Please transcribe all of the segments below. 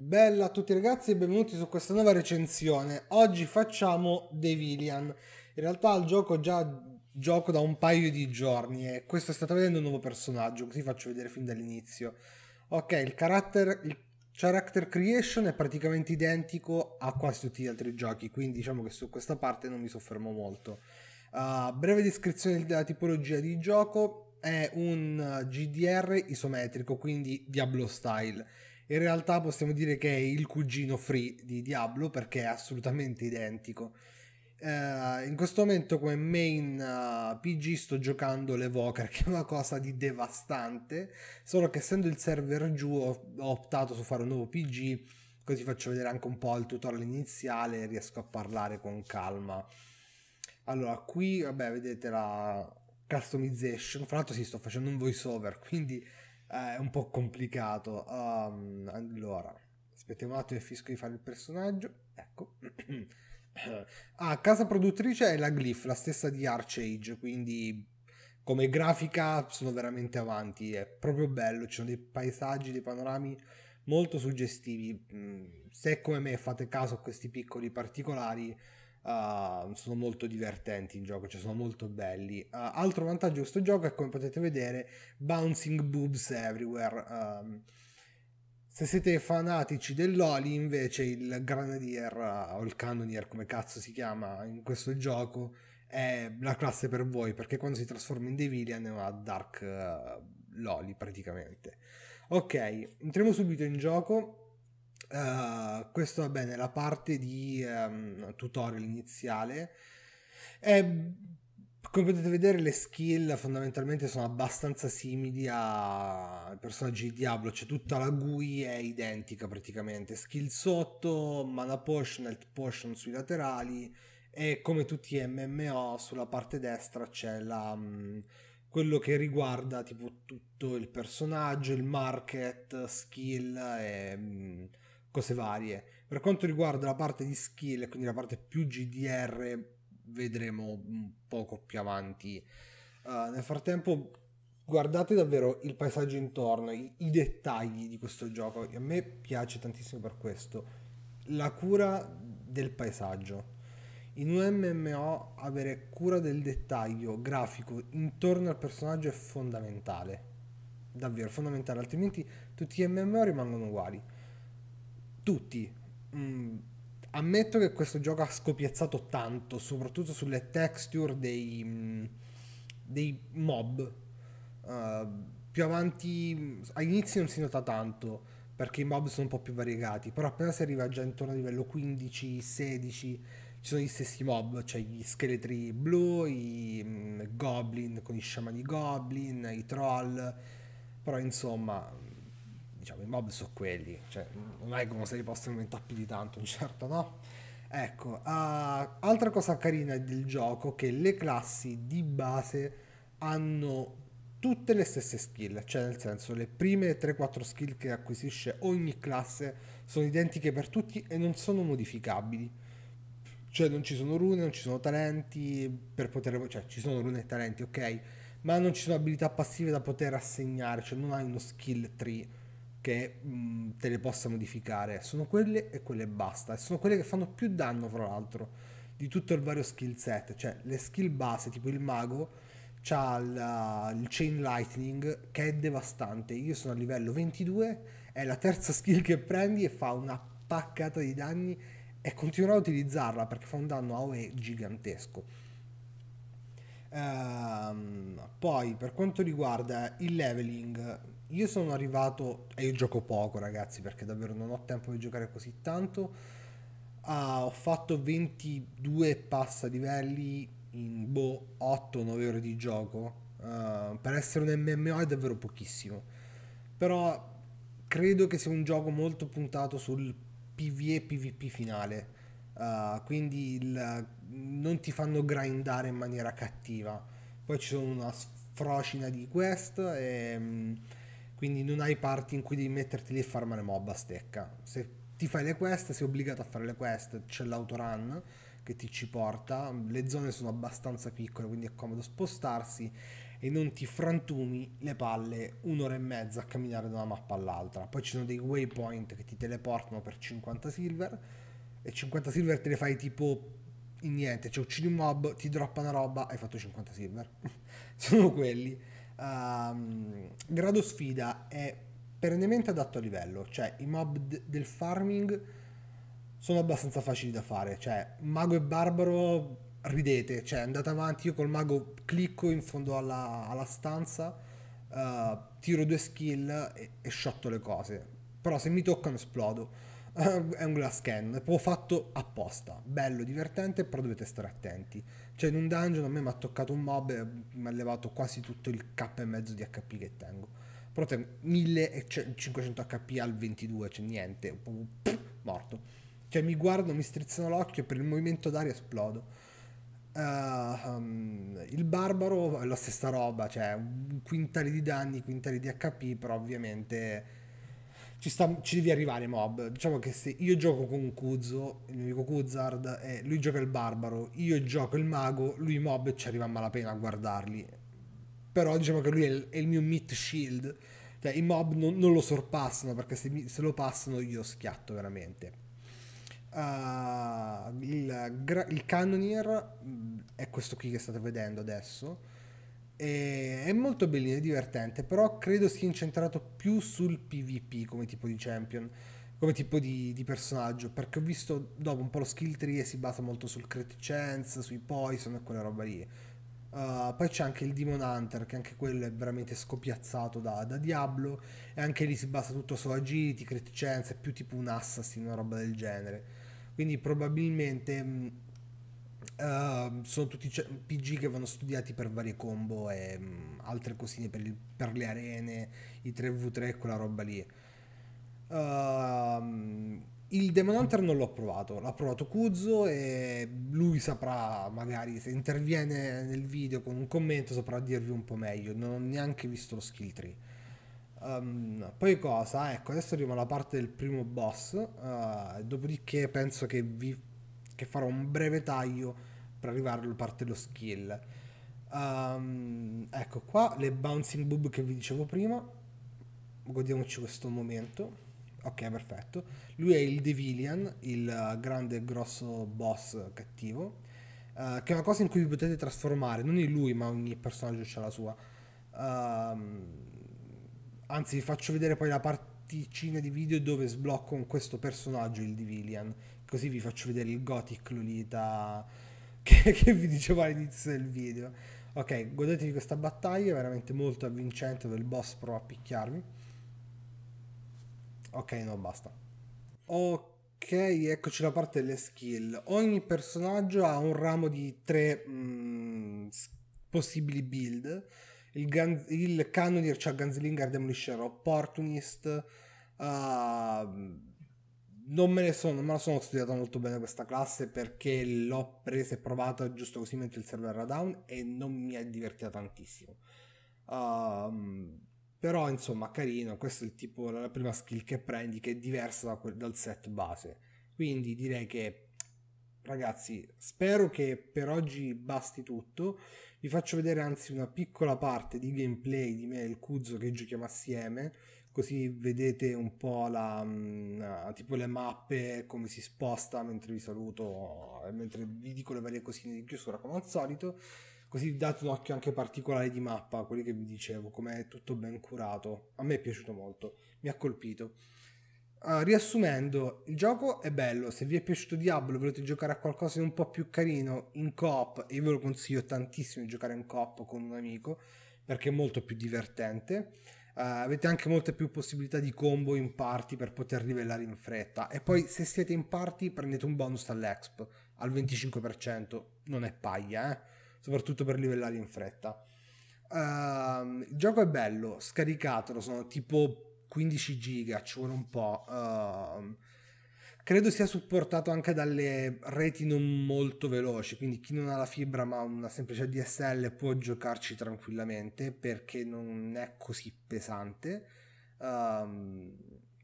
Bella a tutti ragazzi e benvenuti su questa nuova recensione. Oggi facciamo Devilian. In realtà il gioco già gioco da un paio di giorni e questo sta vedendo un nuovo personaggio, così faccio vedere fin dall'inizio. Ok, il character, il character creation è praticamente identico a quasi tutti gli altri giochi, quindi diciamo che su questa parte non mi soffermo molto. Uh, breve descrizione della tipologia di gioco, è un eh, GDR isometrico, quindi Diablo style in realtà possiamo dire che è il cugino free di Diablo perché è assolutamente identico. Uh, in questo momento come main uh, eh, PG sto giocando l'Evoker che è una cosa di devastante solo che essendo il server giù ho, ho, optato su fare un nuovo PG così faccio vedere anche un po' il tutorial iniziale e riesco a parlare con calma allora qui vabbè vedete la customization fra l'altro si sì, sto facendo un voiceover, quindi eh, è un po' complicato. Um, allora, aspettiamo un attimo e finisco di fare il personaggio. Ecco. ah, casa produttrice è la Glyph, la stessa di Archage, quindi come grafica sono veramente avanti, è proprio bello, ci sono dei paesaggi, dei panorami molto suggestivi. Mm, se come me fate caso a questi piccoli particolari, Uh, sono molto divertenti in gioco, cioè sono molto belli. Uh, altro vantaggio di questo gioco è come potete vedere bouncing boobs everywhere. Um, se siete fanatici dell'Oli, invece il Granadier uh, eh, o il Cannonier, come cazzo si chiama in questo gioco, è la classe per voi perché quando si trasforma in The Villain è una Dark eh, Loli praticamente. Ok, entriamo subito in gioco. Uh, questo va bene, la parte di um, tutorial iniziale. È, ehm, come potete vedere le skill fondamentalmente sono abbastanza simili ai personaggi di Diablo, cioè tutta la GUI è identica praticamente. Skill sotto, mana potion, health potion sui laterali e come tutti i MMO sulla parte destra c'è la... Um, quello che riguarda tipo tutto il personaggio, il market, skill e mm, cose varie. Per quanto riguarda la parte di skill, quindi la parte più GDR, vedremo un poco più avanti. Uh, nel frattempo, guardate davvero il paesaggio intorno, i, i dettagli di questo gioco. A me piace tantissimo per questo. La cura del paesaggio. In un MMO avere cura del dettaglio grafico intorno al personaggio è fondamentale. Davvero fondamentale, altrimenti tutti gli MMO rimangono uguali tutti. Mm, ammetto che questo gioco ha scopiazzato tanto, soprattutto sulle texture dei, mm, dei mob. Uh, più avanti, mm, all'inizio non si nota tanto perché i mob sono un po' più variegati, però appena si arriva già intorno a livello 15, 16 ci sono gli stessi mob, cioè gli scheletri blu, i mm, goblin con i sciamani goblin, i troll, però insomma diciamo, i mob sono quelli, cioè, non è come se li possono inventare più di tanto, certo no? Ecco, uh, altra cosa carina del gioco è che le classi di base hanno tutte le stesse skill, cioè nel senso le prime 3-4 skill che acquisisce ogni classe sono identiche per tutti e non sono modificabili. Cioè non ci sono rune, non ci sono talenti per poter cioè ci sono rune e talenti, ok, ma non ci sono abilità passive da poter assegnare, cioè non hai uno skill tree che mh, te le possa modificare. Sono quelle e quelle basta. E sono quelle che fanno più danno, fra l'altro, di tutto il vario skill set. Cioè, le skill base, tipo il mago, c'ha il, il chain lightning che è devastante. Io sono a livello 22, è la terza skill che prendi e fa una paccata di danni e continuerò a utilizzarla perché fa un danno AOE gigantesco. Ehm, poi per quanto riguarda il leveling, io sono arrivato, e io gioco poco ragazzi perché davvero non ho tempo di giocare così tanto, Ah, ho fatto 22 passa livelli in boh 8-9 ore di gioco. Uh, per essere un MMO è davvero pochissimo. Però credo che sia un gioco molto puntato sul PvE PvP finale. Uh, quindi il, non ti fanno grindare in maniera cattiva. Poi ci sono una frocina di quest e mm, quindi non hai parti in cui devi metterti lì e farmare mob a stecca. Se ti fai le quest, sei obbligato a fare le quest, c'è l'autorun che ti ci porta, le zone sono abbastanza piccole, quindi è comodo spostarsi e non ti frantumi le palle un'ora e mezza a camminare da una mappa all'altra. Poi ci sono dei waypoint che ti teleportano per 50 silver e 50 silver te le fai tipo in niente, cioè uccidi un mob, ti droppa una roba, hai fatto 50 silver. sono quelli. Um, grado sfida è perennemente adatto a livello, cioè i mob d- del farming sono abbastanza facili da fare, cioè mago e barbaro ridete, cioè andate avanti, io col mago clicco in fondo alla, alla stanza, uh, tiro due skill e, e shotto le cose, però se mi toccano esplodo è un glass can, è proprio fatto apposta, bello, divertente, però dovete stare attenti. Cioè in un dungeon a me mi ha toccato un mob e mi ha levato quasi tutto il K e mezzo di HP che tengo. Però tengo 1500 HP al 22, cioè niente, proprio pff, morto. Cioè mi guardo, mi strizzano l'occhio e per il movimento d'aria esplodo. Uh, um, il barbaro è la stessa roba, cioè un quintale di danni, quintali di HP, però ovviamente ci, sta, ci devi arrivare mob. Diciamo che se io gioco con Kuzo, il nemico Kuzard, e lui gioca il barbaro, io gioco il mago, lui mob ci arriva a malapena a guardarli. Però diciamo che lui è il, è il mio meat shield. Cioè, i mob non, non, lo sorpassano perché se, mi, se, lo passano io schiatto veramente. Uh, il, il Cannonier mm, è questo qui che state vedendo adesso e è molto bellino, è divertente, però credo sia incentrato più sul PvP come tipo di champion, come tipo di, di personaggio, perché ho visto dopo un po' lo skill tree e si basa molto sul crit chance, sui poison e quella roba lì. Uh, poi c'è anche il Demon Hunter, che anche quello è veramente scopiazzato da, da Diablo, e anche lì si basa tutto su agility, crit chance, è più tipo un assassin, una roba del genere. Quindi probabilmente Uh, sono tutti cioè, PG che vanno studiati per varie combo e um, altre cosine per, il, per, le arene, i 3v3, quella roba lì. Uh, il Demon Hunter non l'ho provato, l'ha provato Kuzo e lui saprà, magari se interviene nel video con un commento, saprà dirvi un po' meglio. Non ho neanche visto lo skill tree. Um, poi cosa? Ecco, adesso arriviamo alla parte del primo boss, uh, dopodiché penso che vi che farò un breve taglio per arrivare alla parte dello skill. Um, ecco qua le bouncing boob che vi dicevo prima. Godiamoci questo momento. Ok, perfetto. Lui è il Devilian, il eh, grande e grosso boss cattivo. Uh, che è una cosa in cui vi potete trasformare, non in lui, ma ogni personaggio ha la sua. Uh, anzi, vi faccio vedere poi la particina di video dove sblocco con questo personaggio, il Devilian, così vi faccio vedere il gothic Lolita che, che vi dicevo all'inizio del video. Ok, godetevi questa battaglia, veramente molto avvincente, dove il boss prova a picchiarmi. Ok, no, basta. Ok. Ok, eccoci la parte delle skill. Ogni personaggio ha un ramo di tre mh, mm, possibili build. Il, gun, il Cannonier, cioè Gunslinger, Demolisher, Opportunist, uh, non me, sono, me, la sono studiata molto bene questa classe perché l'ho presa e provata giusto così mentre il server era down e non mi è divertita tantissimo. Um, però insomma, carino, questo è il tipo, la prima skill che prendi che è diversa da quel, dal set base. Quindi direi che ragazzi, spero che per oggi basti tutto. Vi faccio vedere anzi una piccola parte di gameplay di me e il Kuzzo che giochiamo assieme così vedete un po' la, mm, ah, tipo le mappe, come si sposta mentre vi saluto, e eh, mentre vi dico le varie cosine di chiusura come al solito, così date un occhio anche particolare di mappa, quelli che vi dicevo, come è tutto ben curato. A me è piaciuto molto, mi ha colpito. Uh, riassumendo, il gioco è bello, se vi è piaciuto Diablo e volete giocare a qualcosa di un po' più carino in coop, e io ve lo consiglio tantissimo di giocare in coop con un amico, perché è molto più divertente eh, avete anche molte più possibilità di combo in party per poter livellare in fretta. E poi se siete in party prendete un bonus all'exp al 25%, non è paglia, eh? soprattutto per livellare in fretta. Uh, il gioco è bello, scaricatelo, sono tipo 15 giga, ci vuole un po'. Uh, credo sia supportato anche dalle reti non molto veloci, quindi chi non ha la fibra ma una semplice DSL può giocarci tranquillamente perché non è così pesante. Um,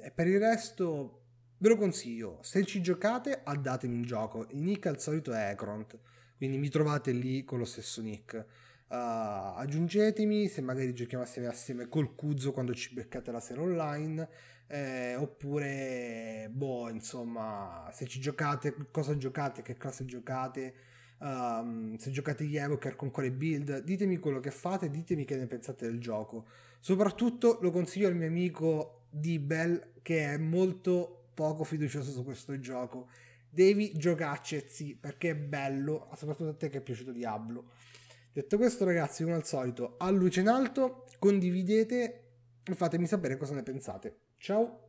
e per il resto ve lo consiglio, se ci giocate addatemi in gioco, il nick al solito è Egront, quindi mi trovate lì con lo stesso nick. Uh, aggiungetemi se magari giochiamo assieme assieme col Cuzzo quando ci beccate la sera online eh, oppure boh, insomma, se ci giocate, cosa giocate, che classe giocate, um, se giocate gli Evoker con quale build, ditemi quello che fate, ditemi che ne pensate del gioco. Soprattutto lo consiglio al mio amico Dibel, che è molto poco fiducioso su questo gioco. Devi giocarci, perché è bello, soprattutto a te che è piaciuto Diablo. Detto questo, ragazzi, come al solito, a luce in alto, condividete e fatemi sapere cosa ne pensate. Ciao!